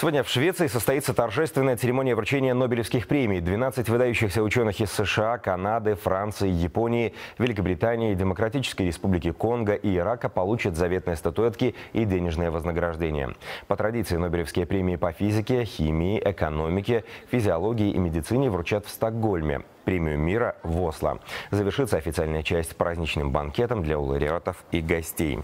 Сегодня в Швеции состоится торжественная церемония вручения Нобелевских премий. 12 выдающихся ученых из США, Канады, Франции, Японии, Великобритании, Демократической Республики Конго и Ирака получат заветные статуэтки и денежное вознаграждение. По традиции Нобелевские премии по физике, химии, экономике, физиологии и медицине вручат в Стокгольме. Премию мира в Осло. Завершится официальная часть праздничным банкетом для лауреатов и гостей.